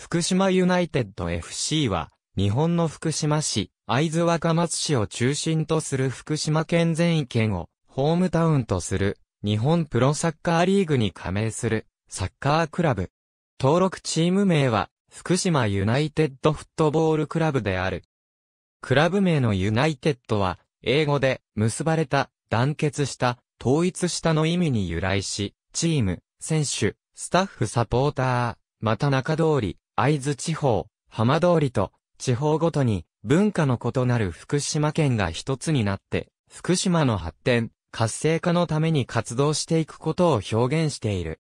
福島ユナイテッド FC は、日本の福島市、会津若松市を中心とする福島県全域県を、ホームタウンとする、日本プロサッカーリーグに加盟する、サッカークラブ。登録チーム名は、福島ユナイテッドフットボールクラブである。クラブ名のユナイテッドは、英語で、結ばれた、団結した、統一したの意味に由来し、チーム、選手、スタッフサポーター、また中通り、会津地方、浜通りと、地方ごとに文化の異なる福島県が一つになって、福島の発展、活性化のために活動していくことを表現している。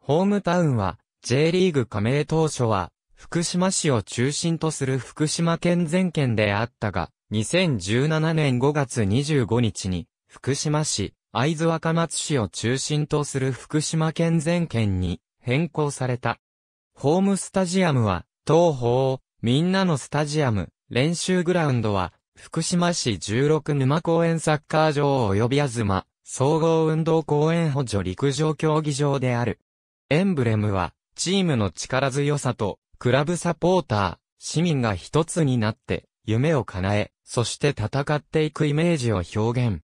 ホームタウンは、J リーグ加盟当初は、福島市を中心とする福島県全県であったが、2017年5月25日に、福島市、会津若松市を中心とする福島県全県に変更された。ホームスタジアムは、東方、みんなのスタジアム、練習グラウンドは、福島市16沼公園サッカー場及びあずま、総合運動公園補助陸上競技場である。エンブレムは、チームの力強さと、クラブサポーター、市民が一つになって、夢を叶え、そして戦っていくイメージを表現。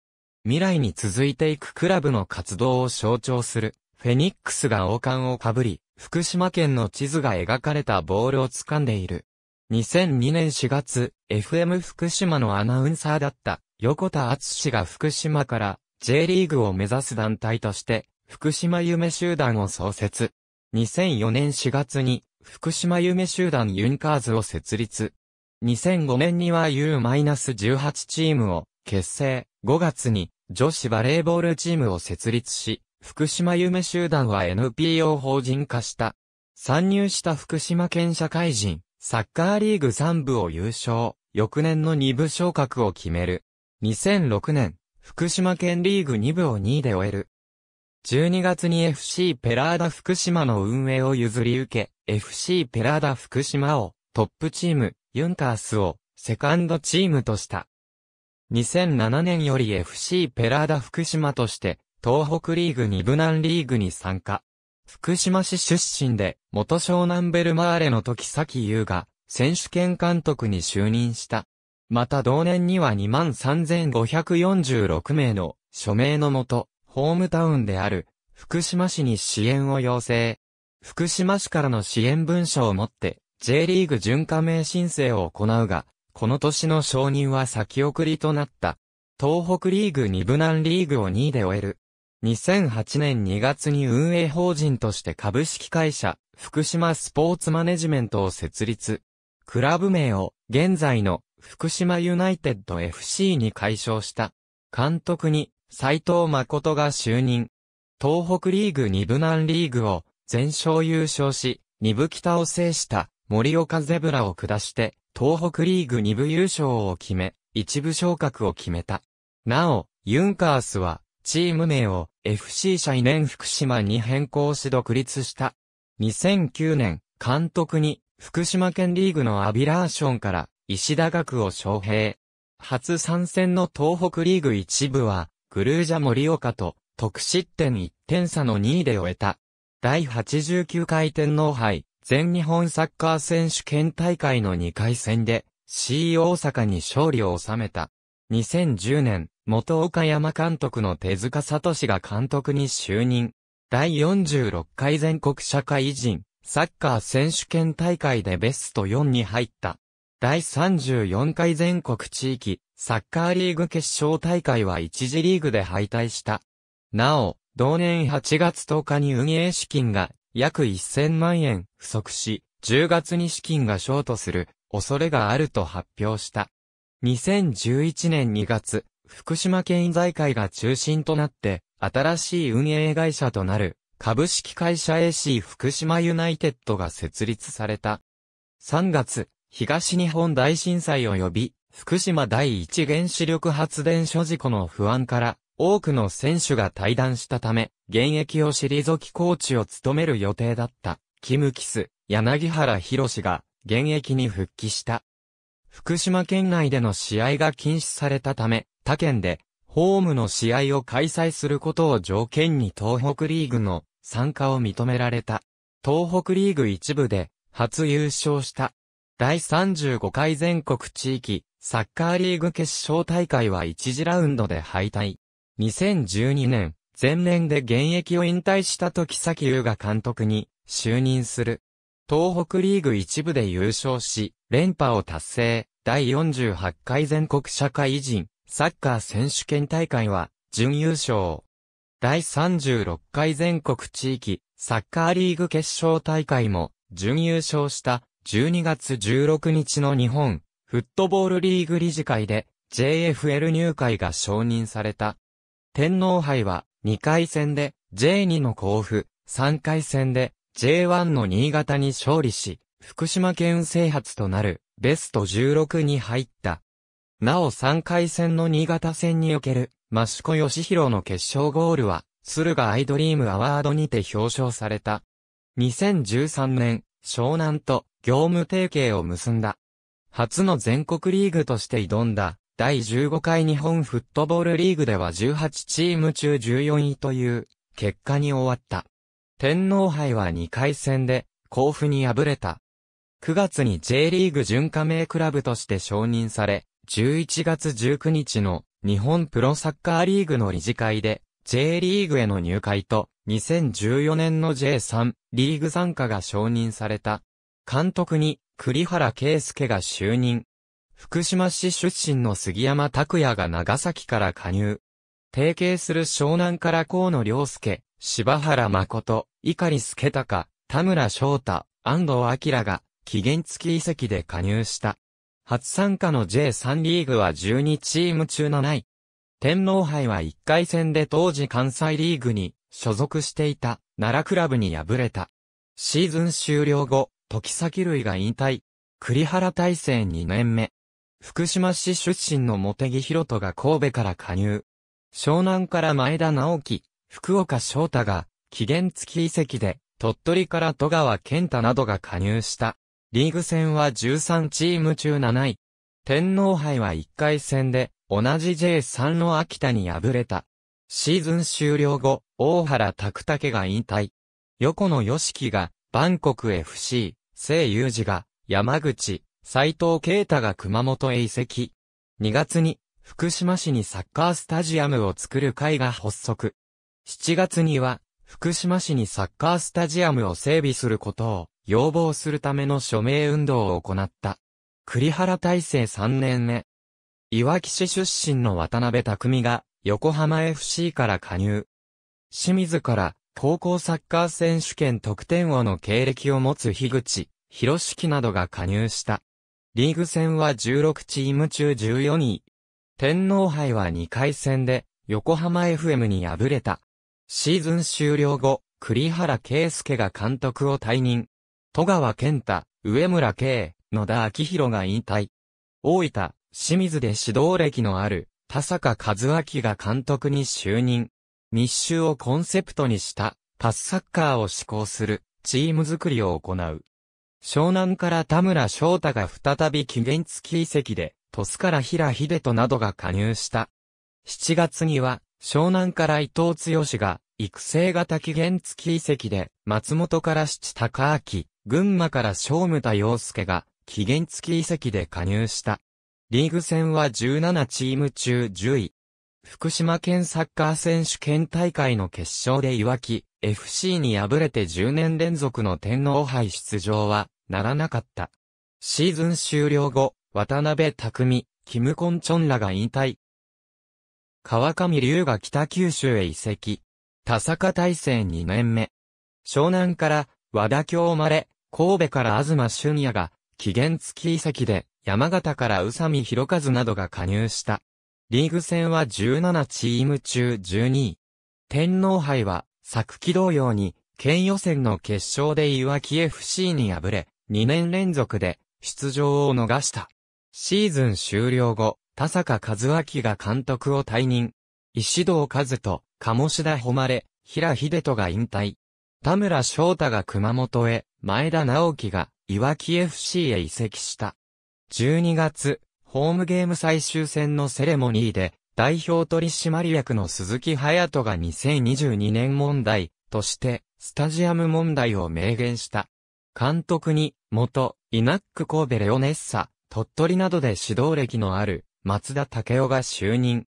未来に続いていくクラブの活動を象徴する、フェニックスが王冠をかぶり、福島県の地図が描かれたボールを掴んでいる。2002年4月、FM 福島のアナウンサーだった横田敦氏が福島から J リーグを目指す団体として福島夢集団を創設。2004年4月に福島夢集団ユンカーズを設立。2005年には U-18 チームを結成。5月に女子バレーボールチームを設立し、福島夢集団は NPO 法人化した。参入した福島県社会人、サッカーリーグ3部を優勝、翌年の2部昇格を決める。2006年、福島県リーグ2部を2位で終える。12月に FC ペラーダ福島の運営を譲り受け、FC ペラーダ福島をトップチーム、ユンタースをセカンドチームとした。2007年より FC ペラーダ福島として東北リーグ2部南リーグに参加。福島市出身で、元湘南ベルマーレの時崎優が、選手権監督に就任した。また同年には23,546名の署名のもと、ホームタウンである福島市に支援を要請。福島市からの支援文書をもって J リーグ準加盟申請を行うが、この年の承認は先送りとなった。東北リーグ2部南リーグを2位で終える。2008年2月に運営法人として株式会社、福島スポーツマネジメントを設立。クラブ名を、現在の、福島ユナイテッド FC に改称した。監督に、斎藤誠が就任。東北リーグ二部南リーグを、全勝優勝し、二部北を制した森岡ゼブラを下して、東北リーグ二部優勝を決め、一部昇格を決めた。なお、ユンカースは、チーム名を FC 社員ネ福島に変更し独立した。2009年、監督に福島県リーグのアビラーションから石田学を招聘。初参戦の東北リーグ一部は、グルージャ森岡と得失点1点差の2位で終えた。第89回天皇杯全日本サッカー選手権大会の2回戦で C 大阪に勝利を収めた。2010年元岡山監督の手塚聡が監督に就任。第46回全国社会人、サッカー選手権大会でベスト4に入った。第34回全国地域、サッカーリーグ決勝大会は1次リーグで敗退した。なお、同年8月10日に運営資金が約1000万円不足し、10月に資金がショートする恐れがあると発表した。2011年2月、福島県財界が中心となって、新しい運営会社となる、株式会社 AC 福島ユナイテッドが設立された。3月、東日本大震災及び、福島第一原子力発電所事故の不安から、多くの選手が退団したため、現役を退きコーチを務める予定だった、キムキス、柳原博士が、現役に復帰した。福島県内での試合が禁止されたため、他県で、ホームの試合を開催することを条件に東北リーグの参加を認められた。東北リーグ一部で、初優勝した。第35回全国地域、サッカーリーグ決勝大会は1次ラウンドで敗退。2012年、前年で現役を引退した時崎優が監督に就任する。東北リーグ一部で優勝し、連覇を達成。第48回全国社会人サッカー選手権大会は、準優勝。第36回全国地域サッカーリーグ決勝大会も、準優勝した12月16日の日本フットボールリーグ理事会で JFL 入会が承認された。天皇杯は2回戦で J2 の甲府、3回戦で J1 の新潟に勝利し、福島県制発となるベスト16に入った。なお3回戦の新潟戦における、益子義ロの決勝ゴールは、駿河アイドリームアワードにて表彰された。2013年、湘南と業務提携を結んだ。初の全国リーグとして挑んだ、第15回日本フットボールリーグでは18チーム中14位という、結果に終わった。天皇杯は2回戦で、甲府に敗れた。9月に J リーグ準加盟クラブとして承認され、11月19日の日本プロサッカーリーグの理事会で J リーグへの入会と2014年の J3 リーグ参加が承認された。監督に栗原圭介が就任。福島市出身の杉山拓也が長崎から加入。提携する湘南から河野良介、柴原誠、碇助隆、田村翔太、安藤明が期限付き移籍で加入した。初参加の J3 リーグは12チーム中7位。天皇杯は1回戦で当時関西リーグに所属していた奈良クラブに敗れた。シーズン終了後、時崎類が引退。栗原大成2年目。福島市出身の茂木博人が神戸から加入。湘南から前田直樹、福岡翔太が期限付き移籍で鳥取から戸川健太などが加入した。リーグ戦は13チーム中7位。天皇杯は1回戦で、同じ J3 の秋田に敗れた。シーズン終了後、大原拓武が引退。横野義樹が、バンコク FC、聖雄二が、山口、斎藤慶太が熊本へ移籍。2月に、福島市にサッカースタジアムを作る会が発足。7月には、福島市にサッカースタジアムを整備することを、要望するための署名運動を行った。栗原大成3年目。いわき市出身の渡辺匠が横浜 FC から加入。清水から高校サッカー選手権得点王の経歴を持つ樋口、広敷などが加入した。リーグ戦は16チーム中14位。天皇杯は2回戦で横浜 FM に敗れた。シーズン終了後、栗原圭介が監督を退任。戸川健太、上村慶、野田昭弘が引退。大分、清水で指導歴のある、田坂和明が監督に就任。密集をコンセプトにした、パスサッカーを施行する、チーム作りを行う。湘南から田村翔太が再び期限付き移籍で、鳥栖から平秀人などが加入した。7月には、湘南から伊藤剛が、育成型期限付き移籍で、松本から七高明、群馬から正武田洋介が、期限付き移籍で加入した。リーグ戦は17チーム中10位。福島県サッカー選手権大会の決勝でいわき FC に敗れて10年連続の天皇杯出場はならなかった。シーズン終了後、渡辺匠、キムコンチョンらが引退。川上龍が北九州へ移籍。田坂大成2年目。湘南から和田京生まれ、神戸から東俊也が、期限付き遺跡で、山形から宇佐美博和などが加入した。リーグ戦は17チーム中12位。天皇杯は、昨季同様に、県予選の決勝で岩木 FC に敗れ、2年連続で、出場を逃した。シーズン終了後、田坂和明が監督を退任。石堂和人、鴨志田誉れ、平秀人が引退。田村翔太が熊本へ、前田直樹が、いわき FC へ移籍した。12月、ホームゲーム最終戦のセレモニーで、代表取締役の鈴木隼人が2022年問題として、スタジアム問題を明言した。監督に、元、イナック神戸レオネッサ、鳥取などで指導歴のある、松田武雄が就任。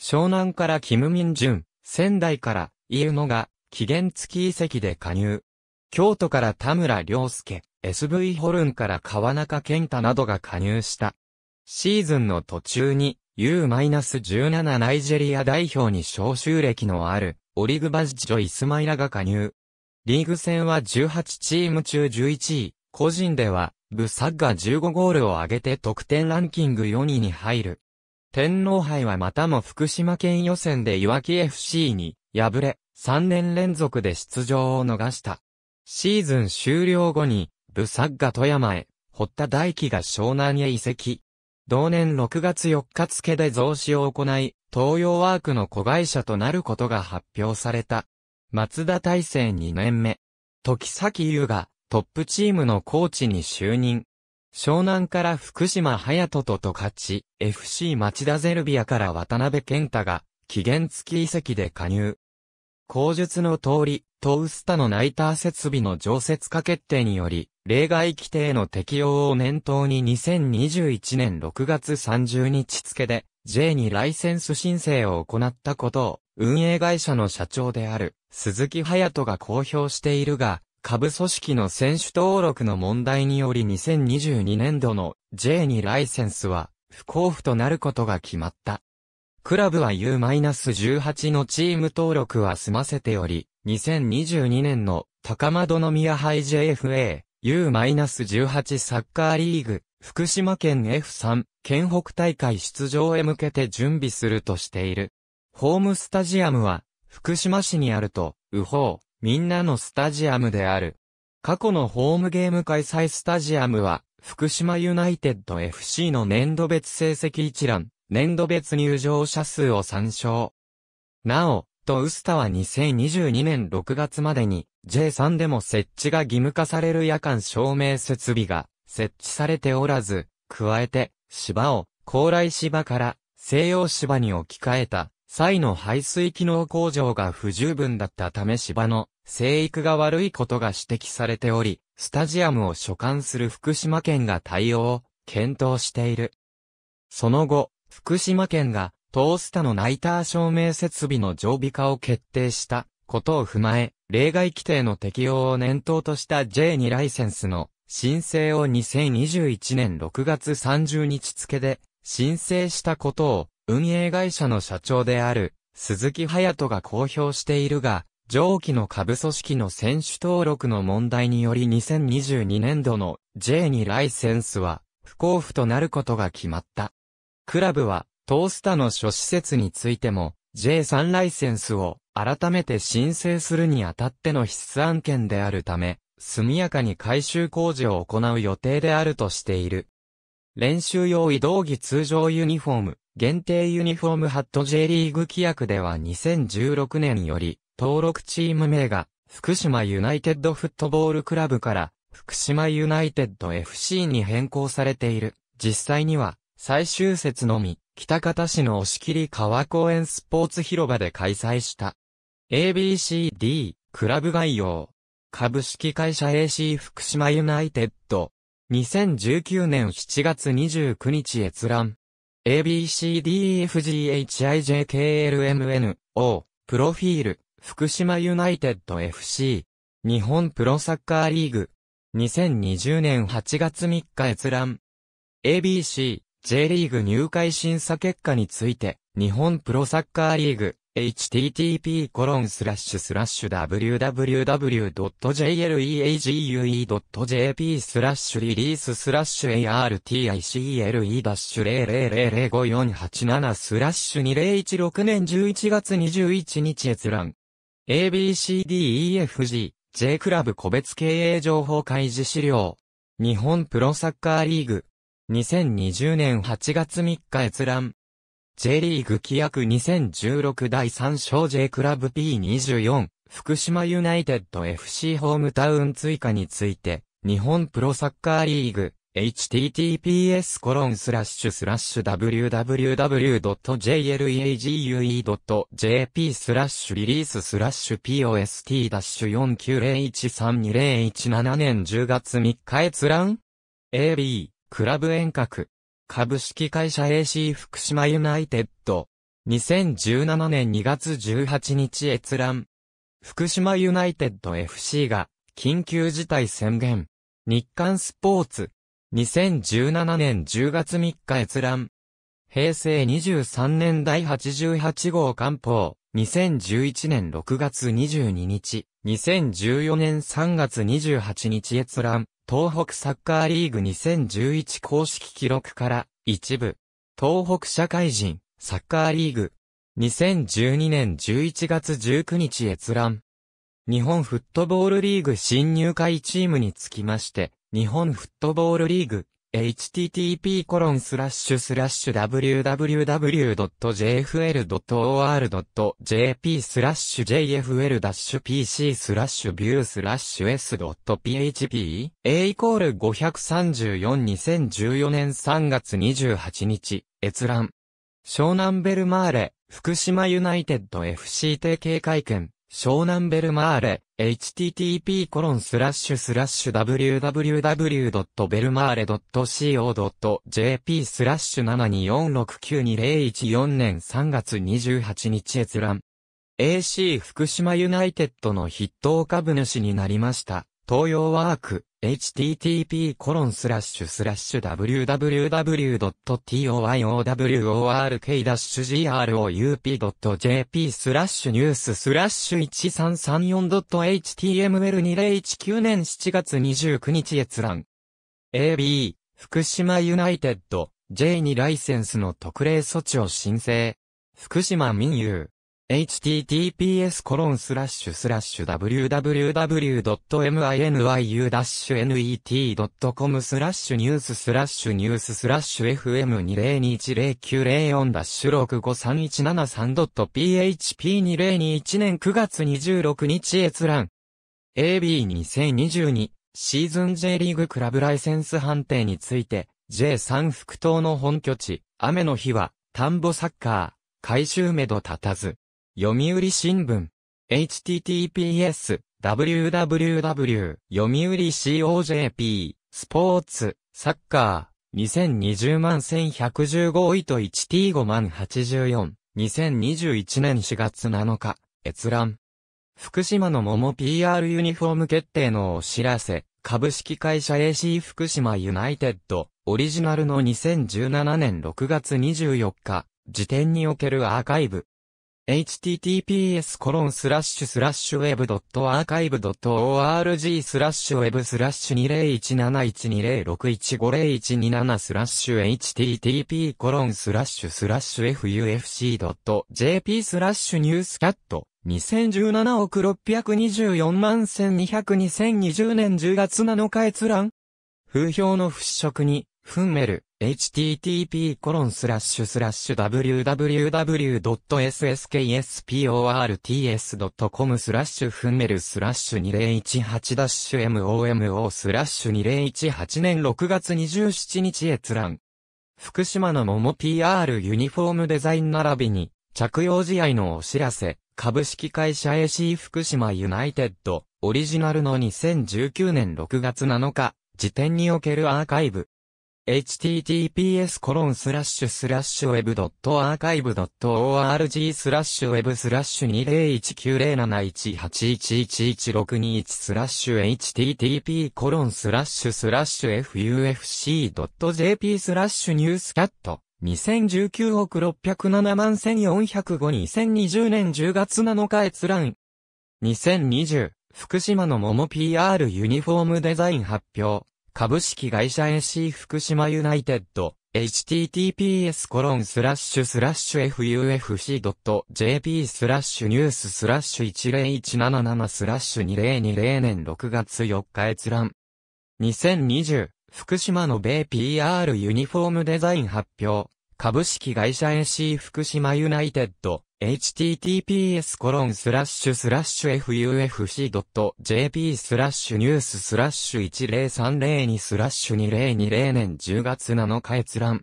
湘南からキム・ミンジュン、仙台から、イウノが、期限付き移籍で加入。京都から田村良介、SV ホルンから川中健太などが加入した。シーズンの途中に U-17 ナイジェリア代表に招集歴のあるオリグバジジョ・イスマイラが加入。リーグ戦は18チーム中11位、個人ではブサッガ15ゴールを挙げて得点ランキング4位に入る。天皇杯はまたも福島県予選でいわき FC に敗れ、3年連続で出場を逃した。シーズン終了後に、ブサッガ富山へ、堀田大輝が湘南へ移籍。同年6月4日付で増資を行い、東洋ワークの子会社となることが発表された。松田大成2年目。時崎優がトップチームのコーチに就任。湘南から福島隼人と勝ち、FC 町田ゼルビアから渡辺健太が期限付き移籍で加入。口述の通り、トウスタのナイター設備の常設化決定により、例外規定の適用を念頭に2021年6月30日付で J にライセンス申請を行ったことを運営会社の社長である鈴木隼人が公表しているが、下部組織の選手登録の問題により2022年度の j にライセンスは不交付となることが決まった。クラブは U-18 のチーム登録は済ませており、2022年の高の宮杯 JFA U-18 サッカーリーグ福島県 F3 県北大会出場へ向けて準備するとしている。ホームスタジアムは福島市にあると、うほう、みんなのスタジアムである。過去のホームゲーム開催スタジアムは福島ユナイテッド FC の年度別成績一覧、年度別入場者数を参照。なお、とウスタは2022年6月までに J3 でも設置が義務化される夜間照明設備が設置されておらず、加えて芝を高麗芝から西洋芝に置き換えた際の排水機能向上が不十分だったため芝の生育が悪いことが指摘されており、スタジアムを所管する福島県が対応を検討している。その後、福島県がトースタのナイター照明設備の常備化を決定したことを踏まえ、例外規定の適用を念頭とした J2 ライセンスの申請を2021年6月30日付で申請したことを運営会社の社長である鈴木隼人が公表しているが、上記の下部組織の選手登録の問題により2022年度の J2 ライセンスは不交付となることが決まった。クラブはトースタの諸施設についても、J3 ライセンスを改めて申請するにあたっての必須案件であるため、速やかに改修工事を行う予定であるとしている。練習用移動着通常ユニフォーム、限定ユニフォームハット J リーグ規約では2016年より、登録チーム名が、福島ユナイテッドフットボールクラブから、福島ユナイテッド FC に変更されている。実際には、最終節のみ、北方市の押切川公園スポーツ広場で開催した。ABCD クラブ概要株式会社 AC 福島ユナイテッド2019年7月29日閲覧 ABCDEFGHIJKLMNO プロフィール福島ユナイテッド FC 日本プロサッカーリーグ2020年8月3日閲覧 ABC J リーグ入会審査結果について、日本プロサッカーリーグ、http://www.jleague.jp スラッシュリリーススラッシュ article-0005487 スラッシュ2016年11月21日閲覧。ABCDEFG、J クラブ個別経営情報開示資料。日本プロサッカーリーグ、2020年8月3日閲覧。J リーグ規約2016第3章 J クラブ P24、福島ユナイテッド FC ホームタウン追加について、日本プロサッカーリーグ、https コロンスラッシュスラッシュ www.jleague.jp スラッシュリリーススラッシュ post-49013201 7年10月3日閲覧 AB クラブ遠隔。株式会社 AC 福島ユナイテッド。2017年2月18日閲覧。福島ユナイテッド FC が緊急事態宣言。日刊スポーツ。2017年10月3日閲覧。平成23年第88号官報。2011年6月22日。2014年3月28日閲覧。東北サッカーリーグ2011公式記録から一部、東北社会人サッカーリーグ2012年11月19日閲覧。日本フットボールリーグ新入会チームにつきまして、日本フットボールリーグ http://www.jfl.or.jp スラッシュ jfl-pc スラッシュビュースラッシュ s.php a イコール534 2014年3月28日閲覧湘南ベルマーレ福島ユナイテッド FC 提携会見湘南ベルマーレ、http://www.belmare.co.jp スラッシュ724692014年3月28日閲覧。AC 福島ユナイテッドの筆頭株主になりました。東洋ワーク、http://www.toyork-group.jp スラッシュニューススラッシュ 1334.html2019 年7月29日閲覧。AB、福島ユナイテッド、j にライセンスの特例措置を申請。福島民友、https://www.minu-net.com スラッシュニューススラッシュニューススラッシュ FM20210904-65317.php2021 年9月26日閲覧 AB2022 シーズン J リーグクラブライセンス判定について J3 副島の本拠地雨の日は田んぼサッカー回収めど立たず読売新聞。https, www, 読売 COJP、スポーツ、サッカー、2020万1115位と 1T5 万84、2021年4月7日、閲覧。福島の桃 PR ユニフォーム決定のお知らせ、株式会社 AC 福島ユナイテッド、オリジナルの2017年6月24日、時点におけるアーカイブ。https コロンスラッシュスラッシュウェブアーカイブ org スラッシュウェブスラッシュ20171206150127スラッシュ http コロンスラッシュスラッシュ fufc jp スラッシュニュースキャット2017億624万1200 2020年10月7日閲覧風評の払拭にフンメル、http://www.ssksports.com スラッシュフンメルスラッシュ 2018-momo スラッシュ2018年6月27日閲覧。福島の桃 PR ユニフォームデザイン並びに、着用試合のお知らせ、株式会社 AC 福島ユナイテッド、オリジナルの2019年6月7日、時点におけるアーカイブ。https コロンスラッシュスラッシュウェブアーカイブ org スラッシュウェブスラッシュ20190718111161スラッシュ http コロンスラッシュスラッシュ fufc.jp スラッシュニュースキャット2019億607万1405 2020年10月7日閲覧2020福島の桃 PR ユニフォームデザイン発表株式会社 AC 福島ユナイテッド、https コロンスラッシュスラッシュ fufc.jp スラッシュニューススラッシュ10177スラッシュ2020年6月4日閲覧。2020、福島の米 PR ユニフォームデザイン発表。株式会社 AC 福島ユナイテッド、https コロンスラッシュスラッシュ fufc.jp スラッシュニューススラッシュ10302スラッシュ2020年10月7日閲覧。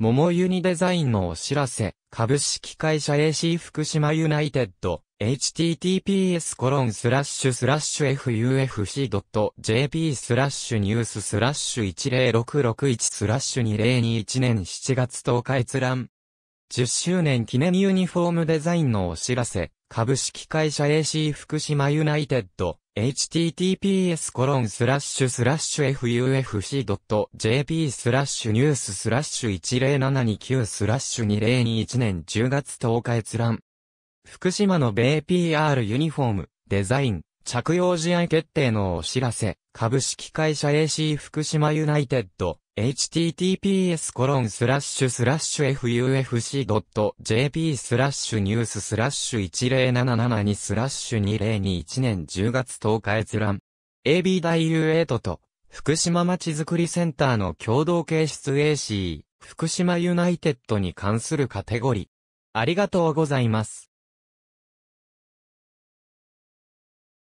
桃ユニデザインのお知らせ、株式会社 AC 福島ユナイテッド、https コロンスラッシュスラッシュ fufc.jp スラッシュニューススラッシュ10661スラッシュ2021年7月10日閲覧。10周年記念ユニフォームデザインのお知らせ、株式会社 AC 福島ユナイテッド、https コロンスラッシュスラッシュ fufc.jp スラッシュニューススラッシュ1079スラッシュ2021年10月10日閲覧。福島の米 PR ユニフォーム、デザイン、着用試合決定のお知らせ、株式会社 AC 福島ユナイテッド、https://fufc.jp スラッシュニューススラッシュ10772スラッシュ2021年10月10日閲覧。AB 大 U8 と福島まちづくりセンターの共同形出 AC 福島ユナイテッドに関するカテゴリー。ありがとうございます。